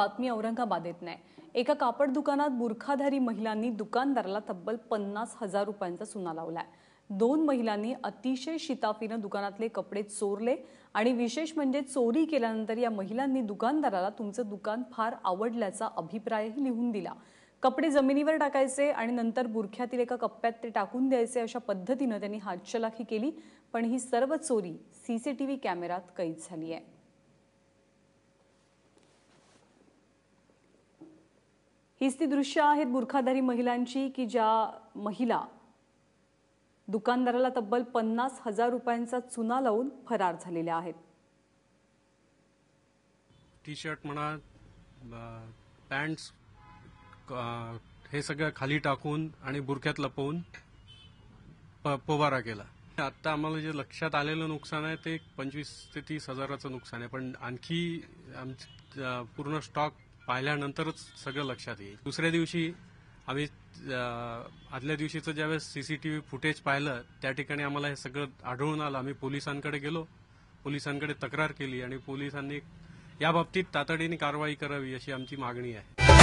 बातमी औरंगाबाद येत नाही एका कापड दुकानात बुरखाधारी महिलांनी दुकानदाराला तब्बल पन्नास हजार रुपयांचा सुना लावलाय दोन महिलांनी अतिशय शिताफीनं दुकानातले कपडे चोरले आणि विशेष म्हणजे चोरी केल्यानंतर या महिलांनी दुकानदाराला तुमचं दुकान फार आवडल्याचा अभिप्रायही लिहून दिला कपडे जमिनीवर टाकायचे आणि नंतर बुरख्यातील एका कप्प्यात ते टाकून द्यायचे अशा पद्धतीनं त्यांनी हातशलाखी केली पण ही सर्व चोरी सीसीटीव्ही कॅमेरात कैद झाली आहे हीच ती दृश्य आहेत बुरखाधारी महिलांची की ज्या महिला दुकानदाराला तब्बल पन्नास हजार रुपयांचा चुना लावून फरार झालेल्या आहेत टी शर्ट म्हणा पॅन्ट्स हे सगळं खाली टाकून आणि बुरख्यात लपवून पोवारा केला आता आम्हाला जे लक्षात आलेलं नुकसान आहे ते पंचवीस ते तीस हजाराचं नुकसान आहे पण आणखी पूर्ण स्टॉक पाहिल्यानंतरच सगळं लक्षात येईल दुसऱ्या दिवशी आम्ही आदल्या दिवशीचं ज्यावेळेस सीसीटीव्ही फुटेज पाहिलं त्या ठिकाणी आम्हाला हे सगळं आढळून आलं आम्ही पोलिसांकडे गेलो पोलिसांकडे तक्रार केली आणि पोलिसांनी याबाबतीत तातडीने कारवाई करावी अशी आमची मागणी आहे